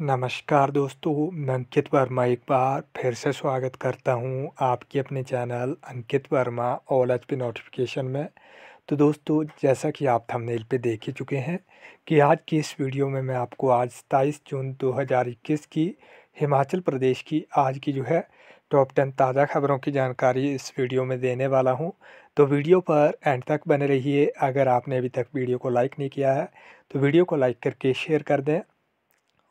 नमस्कार दोस्तों मैं अंकित वर्मा एक बार फिर से स्वागत करता हूं आपके अपने channel Ankit Verma all H P notification में तो दोस्तों जैसा कि आप थंबनेल पे देख ही चुके हैं कि आज की इस वीडियो में मैं आपको आज सताईस जून 2021 की हिमाचल प्रदेश की आज की जो है टॉप टेन ताज़ा खबरों की जानकारी इस वीडियो में देने वाला हूँ तो वीडियो पर एंड तक बने रहिए अगर आपने अभी तक वीडियो को लाइक नहीं किया है तो वीडियो को लाइक करके शेयर कर दें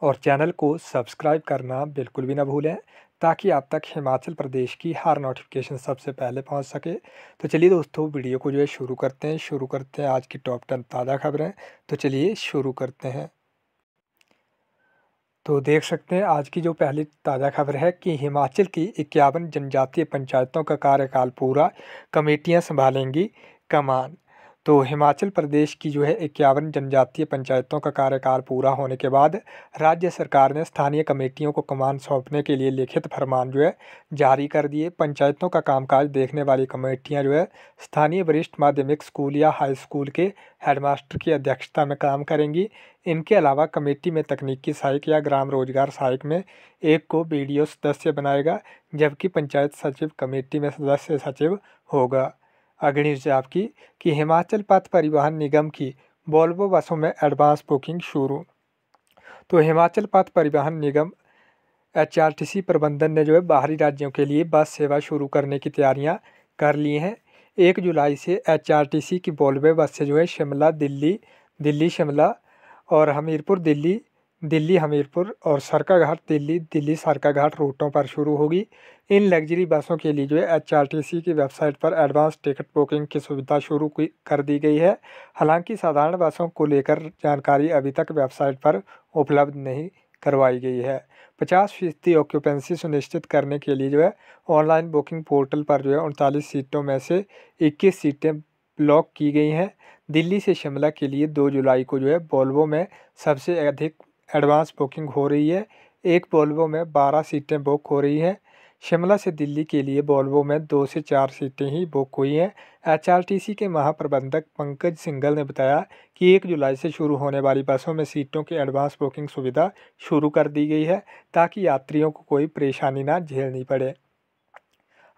और चैनल को सब्सक्राइब करना बिल्कुल भी ना भूलें ताकि आप तक हिमाचल प्रदेश की हर नोटिफिकेशन सबसे पहले पहुंच सके तो चलिए दोस्तों वीडियो को जो है शुरू करते हैं शुरू करते हैं आज की टॉप टेन ताज़ा खबरें तो चलिए शुरू करते हैं तो देख सकते हैं आज की जो पहली ताज़ा खबर है कि हिमाचल की इक्यावन जनजातीय पंचायतों का कार्यकाल पूरा कमेटियाँ संभालेंगी कमान तो हिमाचल प्रदेश की जो है इक्यावन जनजातीय पंचायतों का कार्यकाल पूरा होने के बाद राज्य सरकार ने स्थानीय कमेटियों को कमान सौंपने के लिए लिखित फरमान जो है जारी कर दिए पंचायतों का कामकाज देखने वाली कमेटियां जो है स्थानीय वरिष्ठ माध्यमिक स्कूल या हाई स्कूल के हेडमास्टर की अध्यक्षता में काम करेंगी इनके अलावा कमेटी में तकनीकी सहायक या ग्राम रोजगार सहायक में एक को बी सदस्य बनाएगा जबकि पंचायत सचिव कमेटी में सदस्य सचिव होगा अग्नि जाप की कि हिमाचल पथ परिवहन निगम की वोल्वो बसों में एडवांस बुकिंग शुरू तो हिमाचल पथ परिवहन निगम एचआरटीसी प्रबंधन ने जो है बाहरी राज्यों के लिए बस सेवा शुरू करने की तैयारियां कर ली हैं एक जुलाई से एचआरटीसी की वोल्वो बस से जो है शिमला दिल्ली दिल्ली शिमला और हमीरपुर दिल्ली दिल्ली हमीरपुर और सरका घाट दिल्ली दिल्ली सरका घाट रूटों पर शुरू होगी इन लग्जरी बसों के लिए जो है सी की वेबसाइट पर एडवांस टिकट बुकिंग की सुविधा शुरू कर दी गई है हालांकि साधारण बसों को लेकर जानकारी अभी तक वेबसाइट पर उपलब्ध नहीं करवाई गई है पचास फीसदी ऑक्यूपेंसी सुनिश्चित करने के लिए जो है ऑनलाइन बुकिंग पोर्टल पर जो है उनतालीस सीटों में से इक्कीस सीटें ब्लॉक की गई हैं दिल्ली से शिमला के लिए दो जुलाई को जो है बोल्वो में सबसे अधिक एडवांस बुकिंग हो रही है एक वॉल्वो में बारह सीटें बुक हो रही हैं शिमला से दिल्ली के लिए वॉल्वो में दो से चार सीटें ही बुक हुई हैं एचआरटीसी के महाप्रबंधक पंकज सिंगल ने बताया कि एक जुलाई से शुरू होने वाली बसों में सीटों की एडवांस बुकिंग सुविधा शुरू कर दी गई है ताकि यात्रियों को कोई परेशानी ना झेलनी पड़े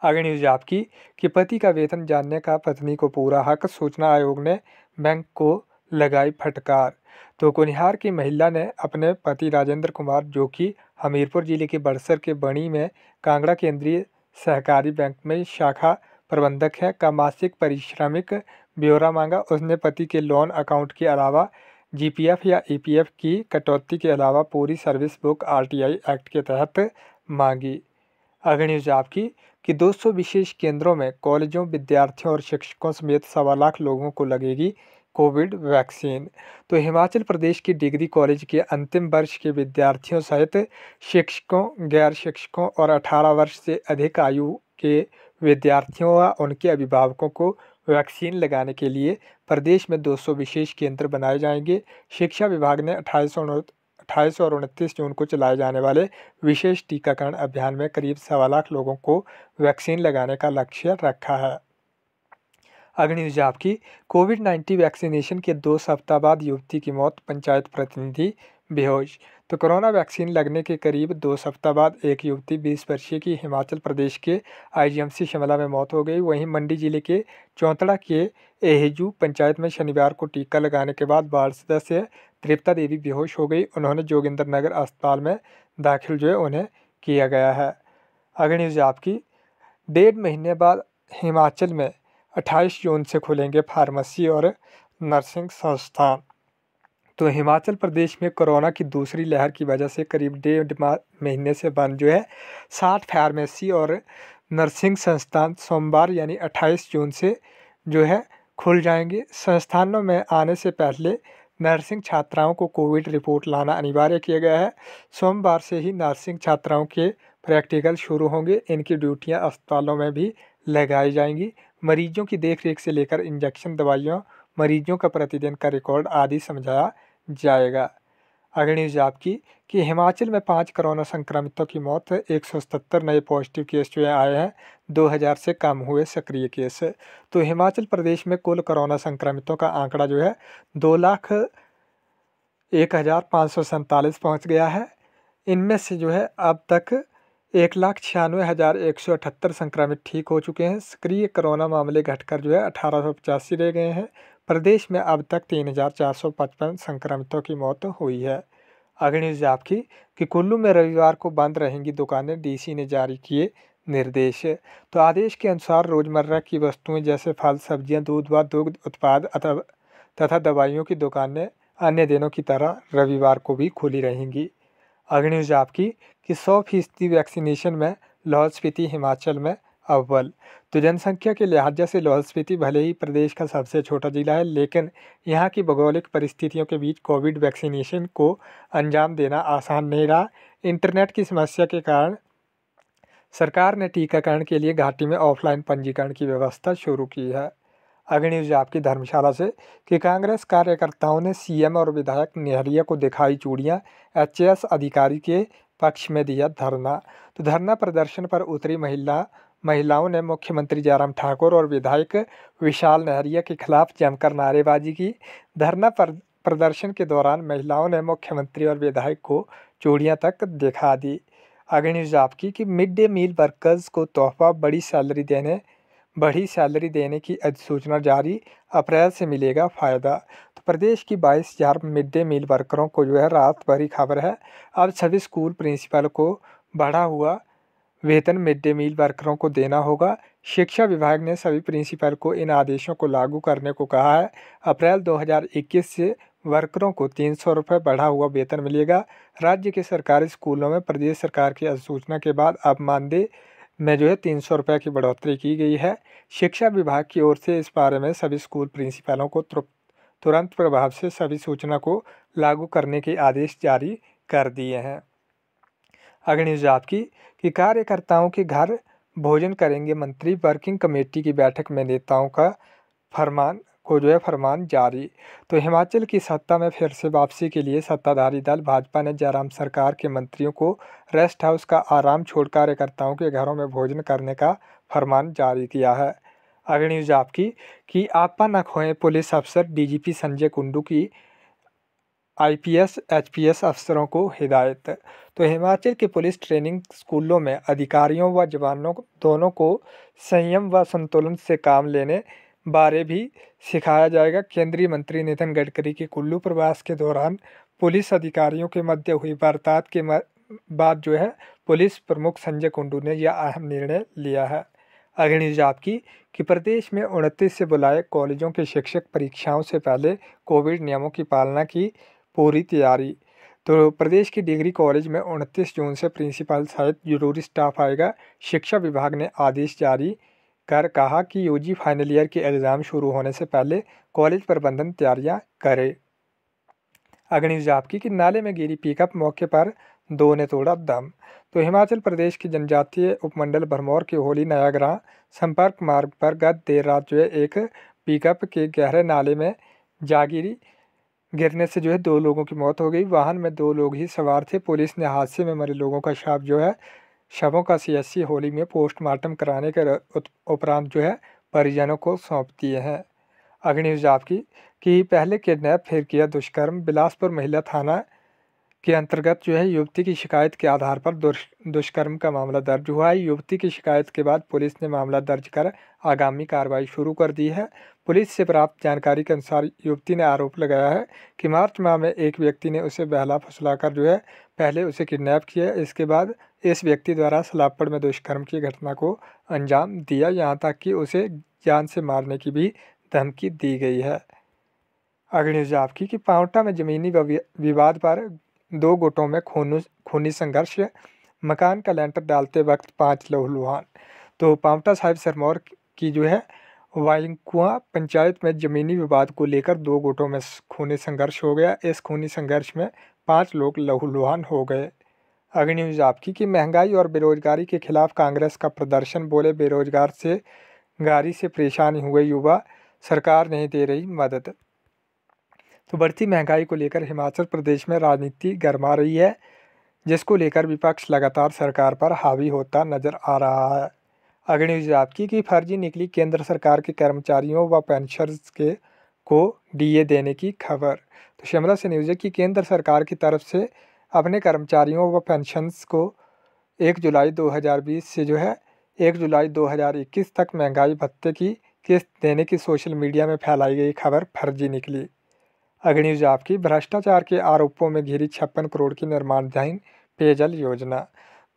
आगे न्यूज आपकी कि पति का वेतन जानने का पत्नी को पूरा हक सूचना आयोग ने बैंक को लगाई फटकार तो कुनिहार की महिला ने अपने पति राजेंद्र कुमार जो कि हमीरपुर जिले के बड़सर के बणी में कांगड़ा केंद्रीय सहकारी बैंक में शाखा प्रबंधक है का मासिक परिश्रमिक ब्यौरा मांगा उसने पति के लोन अकाउंट के अलावा जीपीएफ या ईपीएफ की कटौती के अलावा पूरी सर्विस बुक आरटीआई एक्ट के तहत मांगी अग्निज आपकी कि 200 विशेष केंद्रों में कॉलेजों विद्यार्थियों और शिक्षकों समेत सवा लाख लोगों को लगेगी कोविड वैक्सीन तो हिमाचल प्रदेश की डिग्री कॉलेज के अंतिम वर्ष के विद्यार्थियों सहित शिक्षकों गैर शिक्षकों और 18 वर्ष से अधिक आयु के विद्यार्थियों व उनके अभिभावकों को वैक्सीन लगाने के लिए प्रदेश में 200 विशेष केंद्र बनाए जाएंगे शिक्षा विभाग ने अट्ठाईस अट्ठाईस और उनतीस जून को चलाए जाने वाले विशेष टीकाकरण अभियान में करीब सवा लाख लोगों को वैक्सीन लगाने का लक्ष्य रखा है अग्नि न्यूज आपकी कोविड नाइन्टीन वैक्सीनेशन के दो सप्ताह बाद युवती की मौत पंचायत प्रतिनिधि बेहोश तो कोरोना वैक्सीन लगने के करीब दो सप्ताह बाद एक युवती बीस वर्षीय की हिमाचल प्रदेश के आईजीएमसी शिमला में मौत हो गई वहीं मंडी जिले के चौंतड़ा के एहेजू पंचायत में शनिवार को टीका लगाने के बाद वार्ड सदस्य तृप्ता देवी बेहोश हो गई उन्होंने जोगिंदर नगर अस्पताल में दाखिल जो है उन्हें किया गया है अग्निवीजा आपकी डेढ़ महीने बाद हिमाचल में 28 जून से खुलेंगे फार्मेसी और नर्सिंग संस्थान तो हिमाचल प्रदेश में कोरोना की दूसरी लहर की वजह से करीब डेढ़ महीने से बंद जो है साठ फार्मेसी और नर्सिंग संस्थान सोमवार यानी 28 जून से जो है खुल जाएंगे संस्थानों में आने से पहले नर्सिंग छात्राओं को कोविड रिपोर्ट लाना अनिवार्य किया गया है सोमवार से ही नर्सिंग छात्राओं के प्रैक्टिकल शुरू होंगे इनकी ड्यूटियां अस्पतालों में भी लगाई जाएंगी मरीजों की देखरेख से लेकर इंजेक्शन दवाइयों मरीजों का प्रतिदिन का रिकॉर्ड आदि समझाया जाएगा अगली न्यूज आपकी कि हिमाचल में पाँच कोरोना संक्रमितों की मौत एक सौ सतर नए पॉजिटिव केस जो आए हैं दो हज़ार से कम हुए सक्रिय केस तो हिमाचल प्रदेश में कुल कोरोना संक्रमितों का आंकड़ा जो है दो लाख एक हज़ार पाँच सौ सैंतालीस पहुँच गया है इनमें से जो है अब तक एक लाख छियानवे हज़ार एक सौ अठहत्तर संक्रमित ठीक हो चुके हैं सक्रिय कोरोना मामले घटकर जो है अठारह सौ पचासी रह गए हैं प्रदेश में अब तक तीन हज़ार चार सौ पचपन संक्रमितों की मौत हुई है अगली न्यूज़ आपकी कि कुल्लू में रविवार को बंद रहेंगी दुकानें डीसी ने जारी किए निर्देश तो आदेश के अनुसार रोज़मर्रा की वस्तुएं जैसे फल सब्जियां दूध व दुग्ध उत्पाद तथा दवाइयों की दुकानें अन्य दिनों की तरह रविवार को भी खुली रहेंगी अग्निज आपकी कि सौ फीसदी वैक्सीनेशन में लाहौल स्पीति हिमाचल में अव्वल तो जनसंख्या के लिहाजा से लाहौल स्पीति भले ही प्रदेश का सबसे छोटा ज़िला है लेकिन यहाँ की भौगोलिक परिस्थितियों के बीच कोविड वैक्सीनेशन को अंजाम देना आसान नहीं रहा इंटरनेट की समस्या के कारण सरकार ने टीकाकरण के लिए घाटी में ऑफलाइन पंजीकरण की व्यवस्था शुरू की है अग्नि न्यूज आपकी धर्मशाला से कि कांग्रेस कार्यकर्ताओं ने सीएम और विधायक नेहरिया को दिखाई चूड़ियाँ एचएएस अधिकारी के पक्ष में दिया धरना तो धरना प्रदर्शन पर उतरी महिला महिलाओं ने मुख्यमंत्री जयराम ठाकुर और विधायक विशाल नेहरिया के खिलाफ जमकर नारेबाजी की धरना पर प्रदर्शन के दौरान महिलाओं ने मुख्यमंत्री और विधायक को चूड़ियाँ तक दिखा दी अग्नि न्यूज आपकी कि मिड डे मील वर्कर्स को तोहफा बड़ी सैलरी देने बढ़ी सैलरी देने की अधिसूचना जारी अप्रैल से मिलेगा फ़ायदा तो प्रदेश की बाईस हज़ार मिड डे मील वर्करों को जो है रात भरी खबर है अब सभी स्कूल प्रिंसिपल को बढ़ा हुआ वेतन मिड डे मील वर्करों को देना होगा शिक्षा विभाग ने सभी प्रिंसिपल को इन आदेशों को लागू करने को कहा है अप्रैल 2021 से वर्करों को तीन सौ रुपये बढ़ा हुआ वेतन मिलेगा राज्य के सरकारी स्कूलों में प्रदेश सरकार की अधिसूचना के बाद अब मानदेय में जो है तीन सौ रुपये की बढ़ोतरी की गई है शिक्षा विभाग की ओर से इस बारे में सभी स्कूल प्रिंसिपलों को तुरंत प्रभाव से सभी सूचना को लागू करने के आदेश जारी कर दिए हैं अग्नि न्यूज की कि कार्यकर्ताओं के घर भोजन करेंगे मंत्री वर्किंग कमेटी की बैठक में नेताओं का फरमान को जो है फरमान जारी तो हिमाचल की सत्ता में फिर से वापसी के लिए सत्ताधारी दल भाजपा ने जयराम सरकार के मंत्रियों को रेस्ट हाउस का आराम छोड़ कार्यकर्ताओं के घरों में भोजन करने का फरमान जारी किया है अगली न्यूज आपकी कि आपा न खोएं पुलिस अफसर डीजीपी संजय कुंडू की आईपीएस एचपीएस अफसरों को हिदायत तो हिमाचल के पुलिस ट्रेनिंग स्कूलों में अधिकारियों व जवानों दोनों को संयम व संतुलन से काम लेने बारे भी सिखाया जाएगा केंद्रीय मंत्री नितिन गडकरी के कुल्लू प्रवास के दौरान पुलिस अधिकारियों के मध्य हुई वार्तात के बाद जो है पुलिस प्रमुख संजय कुंडू ने यह अहम निर्णय लिया है अग्नि आपकी कि प्रदेश में उनतीस से बुलाए कॉलेजों के शिक्षक परीक्षाओं से पहले कोविड नियमों की पालना की पूरी तैयारी तो प्रदेश की डिग्री कॉलेज में उनतीस जून से प्रिंसिपल सहित जरूरी स्टाफ आएगा शिक्षा विभाग ने आदेश जारी कर कहा कि यूजी फाइनल ईयर के एग्ज़ाम शुरू होने से पहले कॉलेज प्रबंधन तैयारियां करे अग्नि जापकी कि नाले में गिरी पिकअप मौके पर दो ने तोड़ा दम तो हिमाचल प्रदेश के जनजातीय उपमंडल भरमौर के होली नयागरा संपर्क मार्ग पर गत देर रात जो है एक पिकअप के गहरे नाले में जा गिरी गिरने से जो है दो लोगों की मौत हो गई वाहन में दो लोग ही सवार थे पुलिस ने हादसे में मरे लोगों का शव जो है शवों का सियासी होली में पोस्टमार्टम कराने के उपरांत जो है परिजनों को सौंप दिए हैं अग्नि जापकी की पहले किडनैप फिर किया दुष्कर्म बिलासपुर महिला थाना के अंतर्गत जो है युवती की शिकायत के आधार पर दुष्कर्म का मामला दर्ज हुआ है युवती की शिकायत के बाद पुलिस ने मामला दर्ज कर आगामी कार्रवाई शुरू कर दी है पुलिस से प्राप्त जानकारी के अनुसार युवती ने आरोप लगाया है कि मार्च माह में एक व्यक्ति ने उसे बहला फुसलाकर जो है पहले उसे किडनैप किया इसके बाद इस व्यक्ति द्वारा सलापड़ में दुष्कर्म की घटना को अंजाम दिया यहाँ तक कि उसे जान से मारने की भी धमकी दी गई है अगली न्यूज आपकी कि पावटा में जमीनी विवाद पर दो गुटों में खून खूनी संघर्ष मकान का लेंटर डालते वक्त पाँच लोहलुहान तो पावटा साहिब सरमौर की जो है वाइंकुआ पंचायत में जमीनी विवाद को लेकर दो गुटों में खूनी संघर्ष हो गया इस खूनी संघर्ष में पाँच लोग लहूलुहान हो गए अग्निन्यूज आपकी कि महंगाई और बेरोजगारी के खिलाफ कांग्रेस का प्रदर्शन बोले बेरोजगार से गारी से परेशान हुए युवा सरकार नहीं दे रही मदद तो बढ़ती महंगाई को लेकर हिमाचल प्रदेश में राजनीति गरमा रही है जिसको लेकर विपक्ष लगातार सरकार पर हावी होता नजर आ रहा है अगली की कि फर्जी निकली केंद्र सरकार के कर्मचारियों व पेंशनर्स के को डीए देने की खबर तो शिमला से न्यूज़ है कि केंद्र सरकार की तरफ से अपने कर्मचारियों व पेंशनस को एक जुलाई 2020 से जो है एक जुलाई 2021 तक महंगाई भत्ते की किस्त देने की सोशल मीडिया में फैलाई गई खबर फर्जी निकली अगली आपकी भ्रष्टाचार के आरोपों में घिरी छप्पन करोड़ की निर्माणधीन पेयजल योजना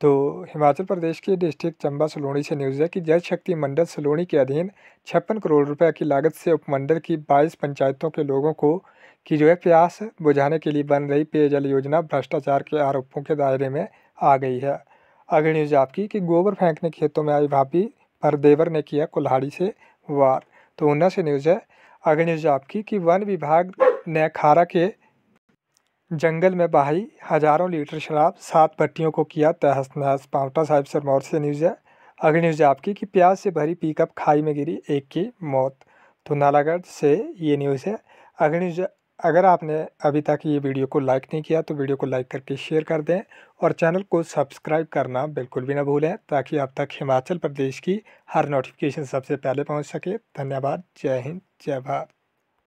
तो हिमाचल प्रदेश के डिस्ट्रिक्ट चंबा सलोनी से न्यूज़ है कि जल शक्ति मंडल सलोनी के अधीन छप्पन करोड़ रुपए की लागत से उपमंडल की 22 पंचायतों के लोगों को की जो है प्यास बुझाने के लिए बन रही पेयजल योजना भ्रष्टाचार के आरोपों के दायरे में आ गई है अगली न्यूज़ आपकी कि गोबर फेंकने खेतों में आई भाभी परदेवर ने किया कुल्हाड़ी से वार तो ऊना से न्यूज़ है अगली न्यूज़ आपकी कि वन विभाग ने खारा के जंगल में बहाई हजारों लीटर शराब सात भट्टियों को किया तहस नहस पावटा साहिब सरमौर से न्यूज़ है अगली न्यूज़ आपकी कि प्याज से भरी पिकअप खाई में गिरी एक की मौत तो नालागढ़ से ये न्यूज़ है अगली न्यूज़ अगर आपने अभी तक ये वीडियो को लाइक नहीं किया तो वीडियो को लाइक करके शेयर कर दें और चैनल को सब्सक्राइब करना बिल्कुल भी ना भूलें ताकि अब तक हिमाचल प्रदेश की हर नोटिफिकेशन सबसे पहले पहुंच सके धन्यवाद जय हिंद जय भारत